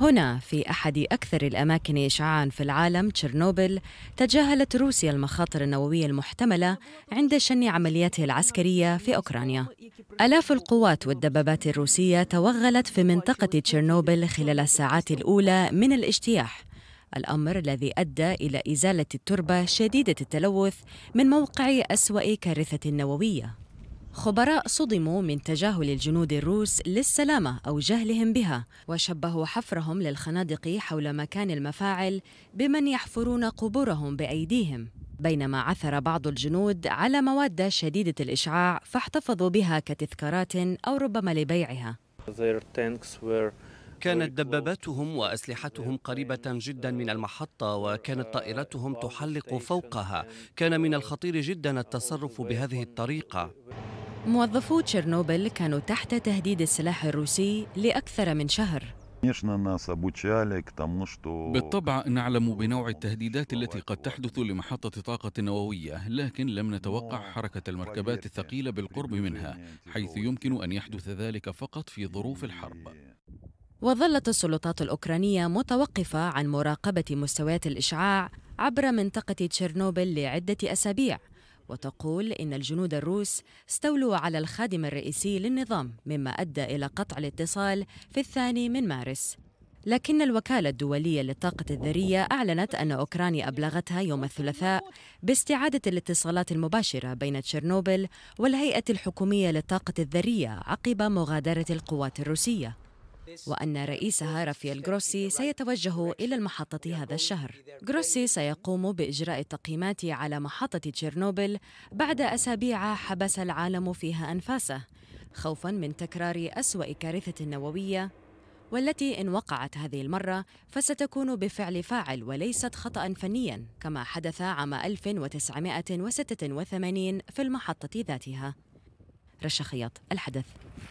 هنا في أحد أكثر الأماكن إشعاعاً في العالم تشيرنوبل تجاهلت روسيا المخاطر النووية المحتملة عند شن عملياتها العسكرية في أوكرانيا آلاف القوات والدبابات الروسية توغلت في منطقة تشيرنوبل خلال الساعات الأولى من الاجتياح الأمر الذي أدى إلى إزالة التربة شديدة التلوث من موقع أسوأ كارثة نووية خبراء صدموا من تجاهل الجنود الروس للسلامة أو جهلهم بها وشبهوا حفرهم للخنادق حول مكان المفاعل بمن يحفرون قبورهم بأيديهم بينما عثر بعض الجنود على مواد شديدة الإشعاع فاحتفظوا بها كتذكارات أو ربما لبيعها كانت دباباتهم وأسلحتهم قريبة جدا من المحطة وكانت طائراتهم تحلق فوقها كان من الخطير جدا التصرف بهذه الطريقة موظفو تشيرنوبل كانوا تحت تهديد السلاح الروسي لأكثر من شهر بالطبع نعلم بنوع التهديدات التي قد تحدث لمحطة طاقة نووية لكن لم نتوقع حركة المركبات الثقيلة بالقرب منها حيث يمكن أن يحدث ذلك فقط في ظروف الحرب وظلت السلطات الأوكرانية متوقفة عن مراقبة مستويات الإشعاع عبر منطقة تشيرنوبل لعدة أسابيع وتقول إن الجنود الروس استولوا على الخادم الرئيسي للنظام مما أدى إلى قطع الاتصال في الثاني من مارس لكن الوكالة الدولية للطاقة الذرية أعلنت أن أوكرانيا أبلغتها يوم الثلاثاء باستعادة الاتصالات المباشرة بين تشيرنوبل والهيئة الحكومية للطاقة الذرية عقب مغادرة القوات الروسية وأن رئيسها رافائيل جروسي سيتوجه إلى المحطة هذا الشهر جروسي سيقوم بإجراء التقييمات على محطة تشيرنوبل بعد أسابيع حبس العالم فيها أنفاسه خوفاً من تكرار أسوأ كارثة نووية والتي إن وقعت هذه المرة فستكون بفعل فاعل وليست خطأ فنيا كما حدث عام 1986 في المحطة ذاتها رشا خياط الحدث